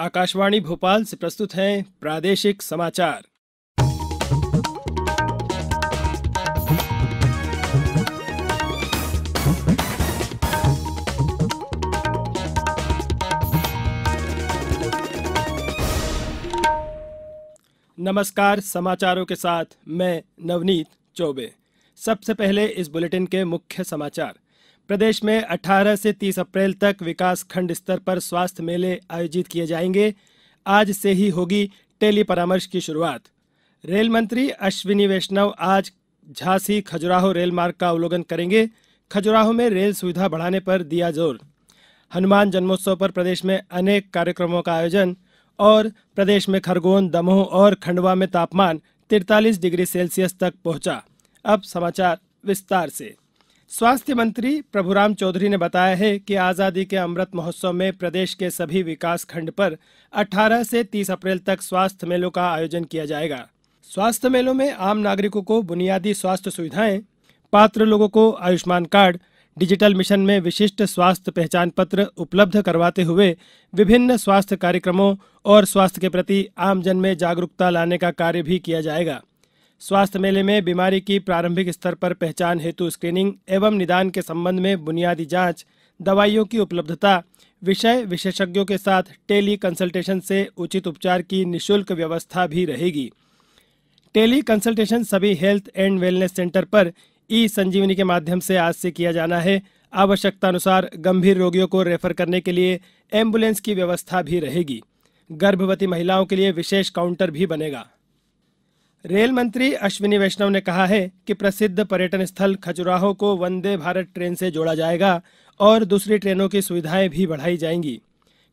आकाशवाणी भोपाल से प्रस्तुत हैं प्रादेशिक समाचार नमस्कार समाचारों के साथ मैं नवनीत चौबे सबसे पहले इस बुलेटिन के मुख्य समाचार प्रदेश में 18 से 30 अप्रैल तक विकास खंड स्तर पर स्वास्थ्य मेले आयोजित किए जाएंगे आज से ही होगी टेली परामर्श की शुरुआत रेल मंत्री अश्विनी वैष्णव आज झांसी खजुराहो रेल मार्ग का अवलोकन करेंगे खजुराहो में रेल सुविधा बढ़ाने पर दिया जोर हनुमान जन्मोत्सव पर प्रदेश में अनेक कार्यक्रमों का आयोजन और प्रदेश में खरगोन दमोह और खंडवा में तापमान 43 डिग्री सेल्सियस तक पहुंचा अब समाचार विस्तार से स्वास्थ्य मंत्री प्रभुराम चौधरी ने बताया है कि आज़ादी के अमृत महोत्सव में प्रदेश के सभी विकास खंड पर 18 से 30 अप्रैल तक स्वास्थ्य मेलों का आयोजन किया जाएगा स्वास्थ्य मेलों में आम नागरिकों को बुनियादी स्वास्थ्य सुविधाएं पात्र लोगों को आयुष्मान कार्ड डिजिटल मिशन में विशिष्ट स्वास्थ्य पहचान पत्र उपलब्ध करवाते हुए विभिन्न स्वास्थ्य कार्यक्रमों और स्वास्थ्य के प्रति आमजन में जागरूकता लाने का कार्य भी किया जाएगा स्वास्थ्य मेले में बीमारी की प्रारंभिक स्तर पर पहचान हेतु स्क्रीनिंग एवं निदान के संबंध में बुनियादी जांच दवाइयों की उपलब्धता विषय विशेषज्ञों के साथ टेली कंसल्टेशन से उचित उपचार की निशुल्क व्यवस्था भी रहेगी टेली कंसल्टेशन सभी हेल्थ एंड वेलनेस सेंटर पर ई संजीवनी के माध्यम से आज से किया जाना है आवश्यकता अनुसार गंभीर रोगियों को रेफर करने के लिए एम्बुलेंस की व्यवस्था भी रहेगी गर्भवती महिलाओं के लिए विशेष काउंटर भी बनेगा रेल मंत्री अश्विनी वैष्णव ने कहा है कि प्रसिद्ध पर्यटन स्थल खजुराहो को वंदे भारत ट्रेन से जोड़ा जाएगा और दूसरी ट्रेनों की सुविधाएं भी बढ़ाई जाएंगी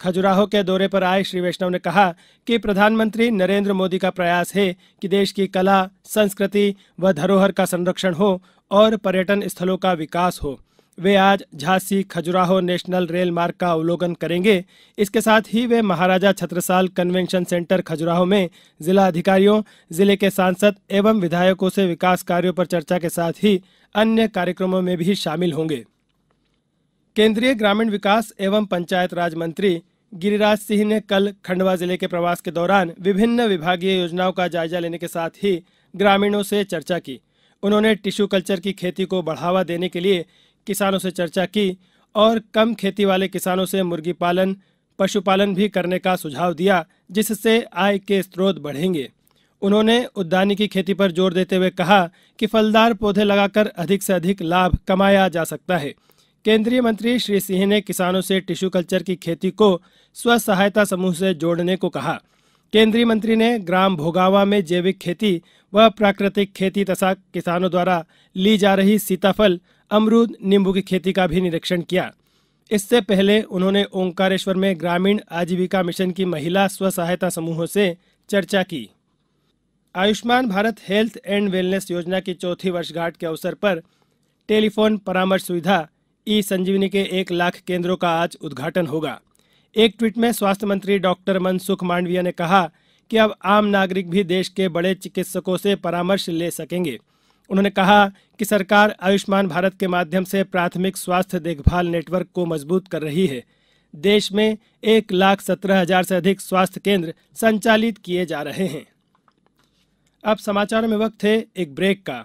खजुराहो के दौरे पर आए श्री वैष्णव ने कहा कि प्रधानमंत्री नरेंद्र मोदी का प्रयास है कि देश की कला संस्कृति व धरोहर का संरक्षण हो और पर्यटन स्थलों का विकास हो वे आज झांसी खजुराहो नेशनल रेल मार्ग का अवलोकन करेंगे इसके साथ ही वे महाराजा छत्रसाल कन्वेंशन सेंटर खजुराहो में जिला अधिकारियों जिले के सांसद एवं विधायकों से विकास कार्यों पर चर्चा के साथ ही अन्य कार्यक्रमों में भी शामिल होंगे केंद्रीय ग्रामीण विकास एवं पंचायत राज मंत्री गिरिराज सिंह ने कल खंडवा जिले के प्रवास के दौरान विभिन्न विभागीय योजनाओं का जायजा लेने के साथ ही ग्रामीणों से चर्चा की उन्होंने टिश्यू कल्चर की खेती को बढ़ावा देने के लिए किसानों से चर्चा की और कम खेती वाले किसानों से मुर्गी पालन पशुपालन भी करने का सुझाव दिया जिससे आय के स्रोत बढ़ेंगे उन्होंने उद्यानी की खेती पर जोर देते हुए कहा कि फलदार पौधे लगाकर अधिक से अधिक लाभ कमाया जा सकता है केंद्रीय मंत्री श्री सिंह ने किसानों से टिश्यू कल्चर की खेती को स्व सहायता समूह से जोड़ने को कहा केंद्रीय मंत्री ने ग्राम भोगावा में जैविक खेती व प्राकृतिक खेती तथा किसानों द्वारा ली जा रही सीताफल अमरूद नींबू की खेती का भी निरीक्षण किया इससे पहले उन्होंने ओंकारेश्वर में ग्रामीण आजीविका मिशन की महिला स्व सहायता समूहों से चर्चा की Ayushman Bharat health and wellness योजना की चौथी वर्षगांठ के अवसर पर टेलीफोन परामर्श सुविधा ई संजीवनी के एक लाख केंद्रों का आज उद्घाटन होगा एक ट्वीट में स्वास्थ्य मंत्री डॉक्टर मनसुख मांडविया ने कहा कि अब आम नागरिक भी देश के बड़े चिकित्सकों से परामर्श ले सकेंगे उन्होंने कहा कि सरकार आयुष्मान भारत के माध्यम से प्राथमिक स्वास्थ्य देखभाल नेटवर्क को मजबूत कर रही है देश में एक लाख सत्रह हजार से अधिक स्वास्थ्य केंद्र संचालित किए जा रहे हैं अब समाचार में वक्त है एक ब्रेक का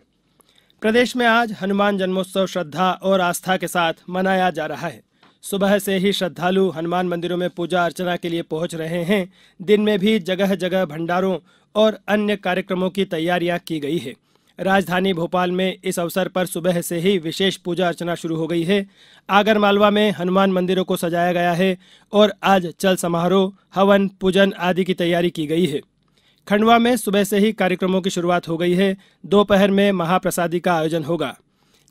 प्रदेश में आज हनुमान जन्मोत्सव श्रद्धा और आस्था के साथ मनाया जा रहा है सुबह से ही श्रद्धालु हनुमान मंदिरों में पूजा अर्चना के लिए पहुंच रहे हैं दिन में भी जगह जगह भंडारों और अन्य कार्यक्रमों की तैयारियां की गई है राजधानी भोपाल में इस अवसर पर सुबह से ही विशेष पूजा अर्चना शुरू हो गई है आगरमालवा में हनुमान मंदिरों को सजाया गया है और आज चल समारोह हवन पूजन आदि की तैयारी की गई है खंडवा में सुबह से ही कार्यक्रमों की शुरुआत हो गई है दोपहर में महाप्रसादी का आयोजन होगा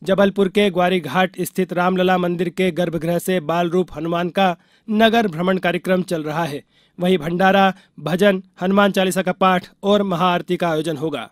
जबलपुर के ग्वारी घाट स्थित रामलला मंदिर के गर्भगृह से बाल रूप हनुमान का नगर भ्रमण कार्यक्रम चल रहा है वहीं भंडारा भजन हनुमान चालीसा का पाठ और महाआरती का आयोजन होगा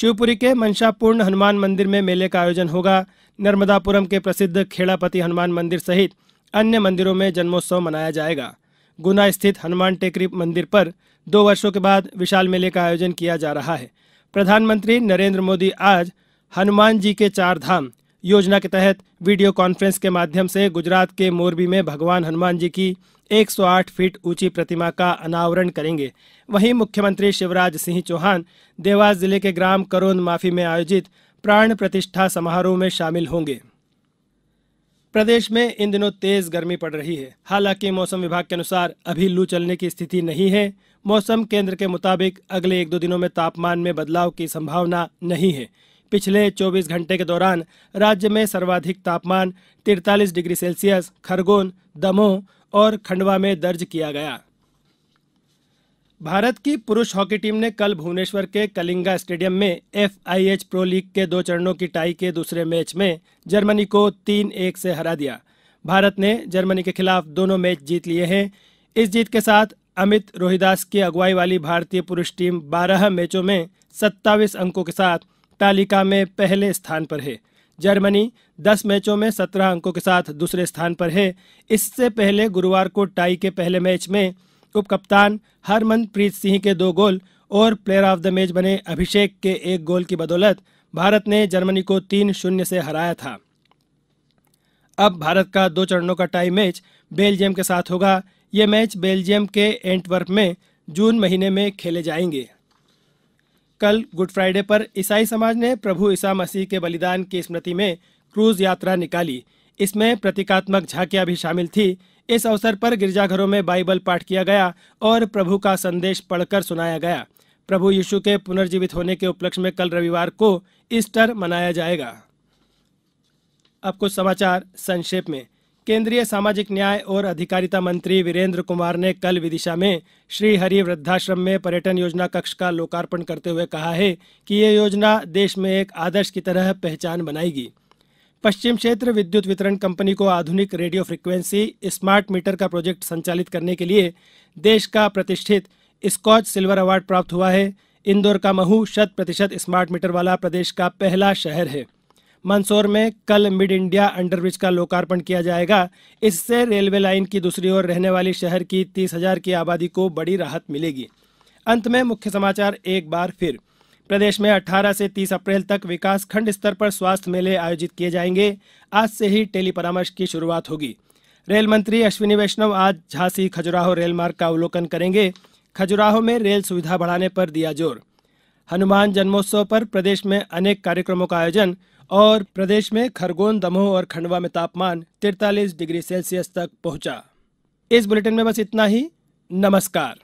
शिवपुरी के मंशापूर्ण हनुमान मंदिर में मेले का आयोजन होगा नर्मदापुरम के प्रसिद्ध खेड़ापति हनुमान मंदिर सहित अन्य मंदिरों में जन्मोत्सव मनाया जाएगा गुना स्थित हनुमान टेकरी मंदिर पर दो वर्षों के बाद विशाल मेले का आयोजन किया जा रहा है प्रधानमंत्री नरेंद्र मोदी आज हनुमान जी के चार धाम योजना के तहत वीडियो कॉन्फ्रेंस के माध्यम से गुजरात के मोरबी में भगवान हनुमान जी की 108 फीट ऊंची प्रतिमा का अनावरण करेंगे वहीं मुख्यमंत्री शिवराज सिंह चौहान देवास जिले के ग्राम करोन माफी में आयोजित प्राण प्रतिष्ठा समारोह में शामिल होंगे प्रदेश में इन दिनों तेज गर्मी पड़ रही है हालांकि मौसम विभाग के अनुसार अभी लू चलने की स्थिति नहीं है मौसम केंद्र के मुताबिक अगले एक दो दिनों में तापमान में बदलाव की संभावना नहीं है पिछले 24 घंटे के दौरान राज्य में सर्वाधिक तापमान 43 डिग्री सेल्सियस खरगोन दमोह और खंडवा में दर्ज किया गया भारत की पुरुष हॉकी टीम ने कल भुवनेश्वर के कलिंगा स्टेडियम में एफआईएच प्रो लीग के दो चरणों की टाई के दूसरे मैच में जर्मनी को तीन एक से हरा दिया भारत ने जर्मनी के खिलाफ दोनों मैच जीत लिए हैं इस जीत के साथ अमित रोहिदास की अगुवाई वाली भारतीय पुरुष टीम 12 मैचों में 27 अंकों के साथ तालिका में पहले स्थान पर है जर्मनी 10 मैचों में 17 अंकों के साथ दूसरे स्थान पर है इससे पहले गुरुवार को टाई के पहले मैच में उप कप्तान हरमनप्रीत सिंह के दो गोल और प्लेयर ऑफ द मैच बने अभिषेक के एक गोल की बदौलत भारत ने जर्मनी को तीन शून्य से हराया था अब भारत का दो चरणों का टाई मैच बेल्जियम के साथ होगा ये मैच बेल्जियम के एंटवर्प में जून महीने में खेले जाएंगे कल गुड फ्राइडे पर ईसाई समाज ने प्रभु ईसा मसीह के बलिदान की स्मृति में क्रूज यात्रा निकाली इसमें प्रतीकात्मक झांकियां भी शामिल थी इस अवसर पर गिरजाघरों में बाइबल पाठ किया गया और प्रभु का संदेश पढ़कर सुनाया गया प्रभु यीशु के पुनर्जीवित होने के उपलक्ष्य में कल रविवार को ईस्टर मनाया जाएगा अब कुछ समाचार संक्षेप में केंद्रीय सामाजिक न्याय और अधिकारिता मंत्री वीरेंद्र कुमार ने कल विदिशा में श्री हरि वृद्धाश्रम में पर्यटन योजना कक्ष का लोकार्पण करते हुए कहा है कि ये योजना देश में एक आदर्श की तरह पहचान बनाएगी पश्चिम क्षेत्र विद्युत वितरण कंपनी को आधुनिक रेडियो फ्रीक्वेंसी स्मार्ट मीटर का प्रोजेक्ट संचालित करने के लिए देश का प्रतिष्ठित स्कॉच सिल्वर अवार्ड प्राप्त हुआ है इंदौर का महू शत प्रतिशत स्मार्ट मीटर वाला प्रदेश का पहला शहर है मंदसौर में कल मिड इंडिया अंडरब्रिज का लोकार्पण किया जाएगा इससे रेलवे लाइन की दूसरी ओर रहने वाली शहर की तीस हजार की आबादी को बड़ी राहत मिलेगी अंत में मुख्य समाचार एक बार फिर प्रदेश में 18 से 30 अप्रैल तक विकास खंड स्तर पर स्वास्थ्य मेले आयोजित किए जाएंगे आज से ही टेली परामर्श की शुरुआत होगी रेल मंत्री अश्विनी वैष्णव आज झांसी खजुराहो रेल मार्ग का अवलोकन करेंगे खजुराहो में रेल सुविधा बढ़ाने पर दिया जोर हनुमान जन्मोत्सव पर प्रदेश में अनेक कार्यक्रमों का आयोजन और प्रदेश में खरगोन दमोह और खंडवा में तापमान तिरतालीस डिग्री सेल्सियस तक पहुंचा इस बुलेटिन में बस इतना ही नमस्कार